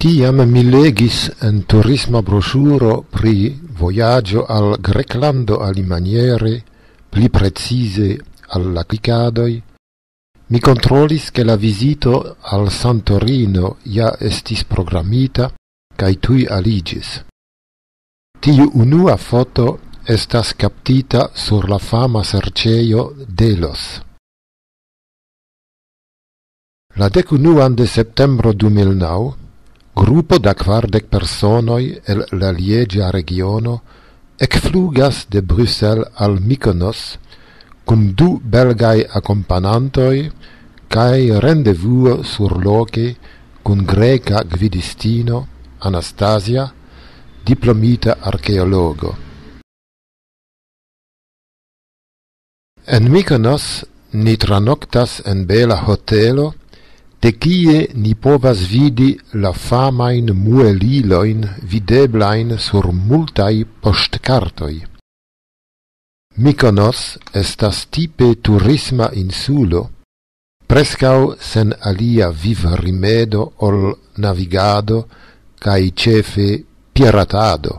Tiam mi legis en turisma broŝuro pri vojaĝo al Greklando alimaniere pli precize al lalikacadoj. mi kontrolis ke la vizito al Santorino ja estis programita kaj tui aligi. Tiu unua foto estas kaptita sur la fama serĉejo Delos. La dekunuan de septembro. 'vardek personoj el la Ligia regiono fluas de Bruxsel al Mykonoscun du bellgi acomppanantoj’i rendevua sur loquecun greca gvidisttino, Anastasia, diplomita eologo En Mykonos ni tranoctas en bela hotelo. de quie ni povas vidi la famain mueliloin videblain sur multai postcartoi. Mykonos estas type turisma insulo, prescau sen alia viv rimedo ol navigado cae cefe piratado,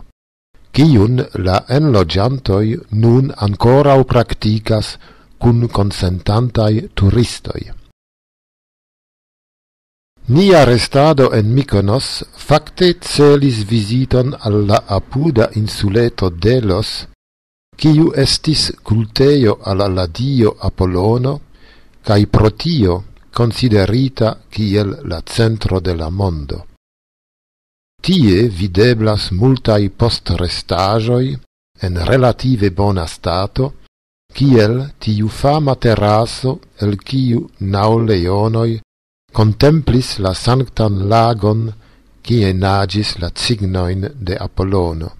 cium la enlogiantoi nun ancora practicas cun consentantai turistoi. Nia restado en Mikonos fakte celis viziton al la apuda insuleto Delos, kiu estis kultejo al la dio Apolono, kaj pro tio konsiderita kiel la centro de la mondo. Tie videblas multaj postrestaĵoj en relative bona stato, kiel tiu fama teraso, el kiu nŭleonoj. Contempliss la Santan Lagon qui nagis la signò de Apolono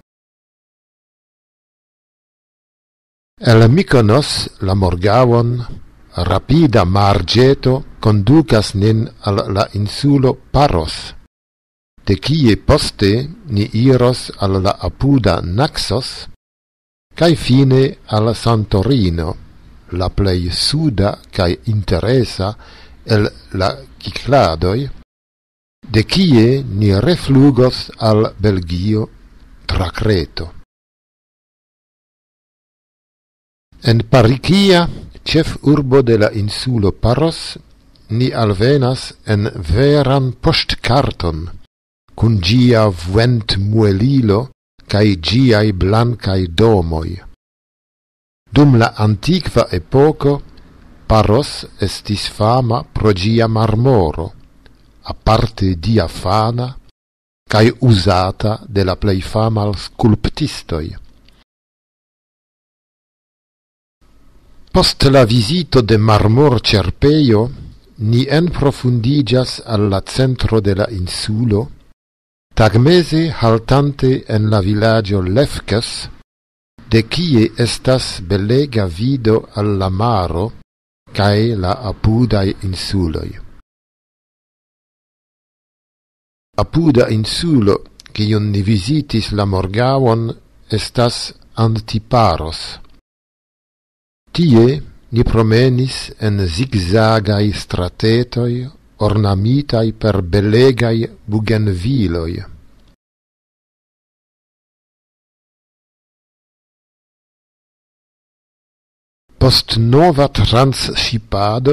El mikonos la morgaon rapida margeto conduas nen a la insulo Paros de qui e poste ni iros a la apuda naxos cai fine al Santorino la plej suda kaj interesa. El la Kicladoi, de quie ni reffluggos al Belgioo Trareto En Pariquia, chef urbo de la insulo Paros, ni alvenas envèran postcarton, cungiaá vuent muelilo kagiaaj blancaj dommoi. Dum la anva epoko, Maros estis fama pro ĝia marmoro, aparte diafana kaj uzata de la plej fama skulptistoj Post la vizito de marmorĉerpejo ni enprofundiĝas al la centro de la insulo, tagmeze haltante en la viĝ Lefkas, de kie estas belega vido al la maro. Ka e las apudaj insuloj. Audada insulo, que io ne visitzitis la Morgaon, estas antiparos. Tie ni promenis en zigzagais stratetoj ornamitaj per belegaj bugenviloj. Post nova transhipado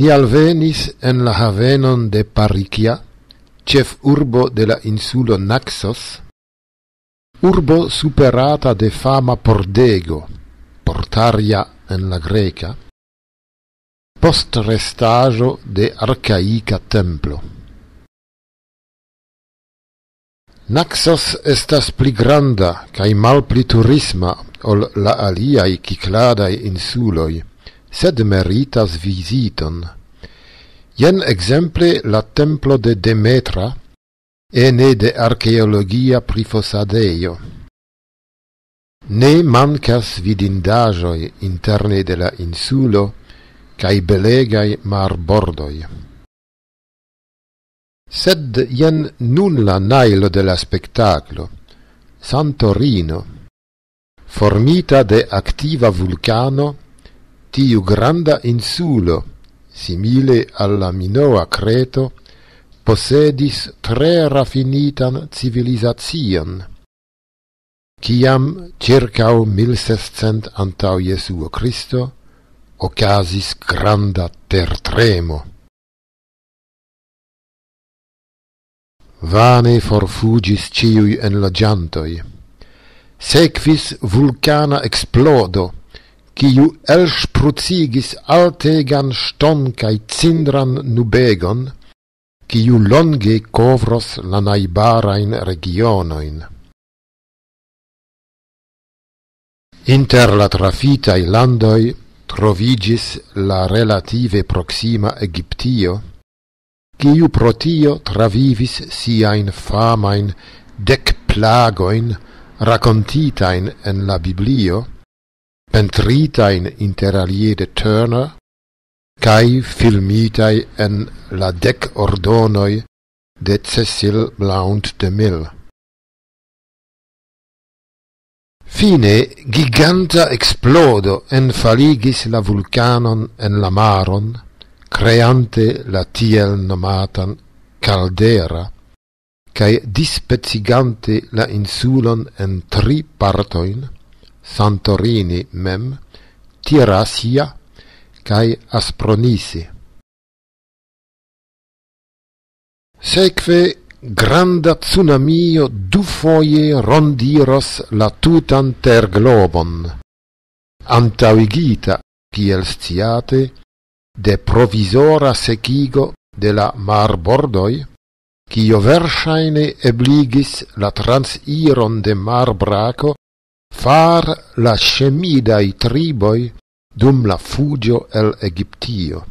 ni alvenis en la havennon de Parquiá, chef urbo de la insulo Naxos, urbo superata de fama por Dego, porria en la greca, postrstjo de arcaca templo. Naksos estas pli granda kaj malpli turisma ol la aliaj kikladaj insuloj, sed meritas viziton. Jen ekzemple la templo de Demetra ene de arkeologia prifosadejo. Ne mankas vidindaĵoj interne de la insulo kaj belegaj marbordoj. Sed ien nun la nailo de la spectaclo. Santorino. Formita de activa vulcano, tiu granda insulo, simile alla minoa creto, possedis tre raffinitan civilizazion. ciam circau 1600 antau Jesuo Christo, ocasis granda tertremo. vane forfugis ciui en loggiantoi. Sequis vulcana explodo, ciu elsprucigis altegan ston cindran nubegon, ciu longe covros la naibarain regionoin. Inter la trafitae landoi trovigis la relative proxima Egiptio, pro tioo travivis siajn famajn dèc plagin raonttitain en la Biblio pentriin interaliè de Turner caii filmitai en laèc ordonoj de Ceil blaunt de mil Fine giganta explodo enfaligis la vulcanon en la marron. Creante la tiel nomatan calderra, caii disspezigante la insulon en tri parto: Santorrine mem, Ticia cai as proisse Sècve granda tsunmio du foie rendiros la tutan terglobon, antaŭigita a quiels ciate. de provisora sequigo de la mar bordoi, quio versaine ebligis la transiron de mar braco far la scemidai triboi dum la fugio el Egiptio.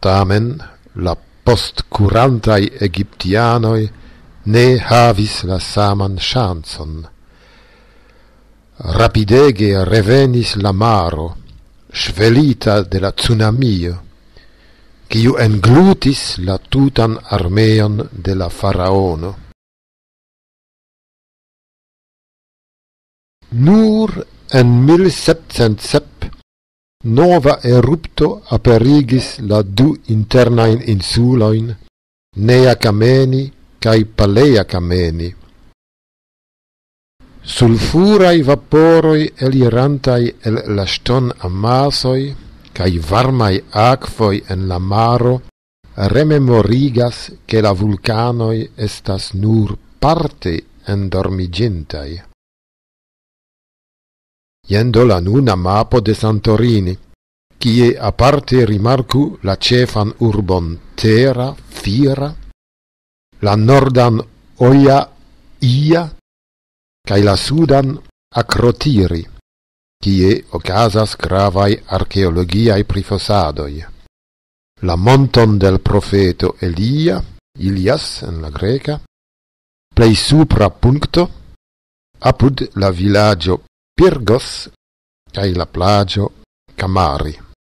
Tamen la postcurantai Egiptianoi ne havis la saman chanson. Rapidège revenis la maro svelita de la tsunmia quiu englutis la tutan armon de la faraono Nur en nova erupto aperigis las duternjn insulojn Nea Kamni kaj paleia kamene sululfuraj vaporoj elirantaj el lastonamazoj kaj varmaj akvoi en la maro remememos que la vulcanoj estas nur parte endormiigentaj. Indo la nuna mapo de Santorrine, qui aparte rimarku la ĉefan urbo Ter fira, la nòdan Oya ilha. cae la sudan acrotiri, tie ocasas gravae archeologiae prifosadoi. La monton del profeto Elia, Ilias en la greca, plei supra puncto, apud la villagio Pyrgos cae la plagio Camari.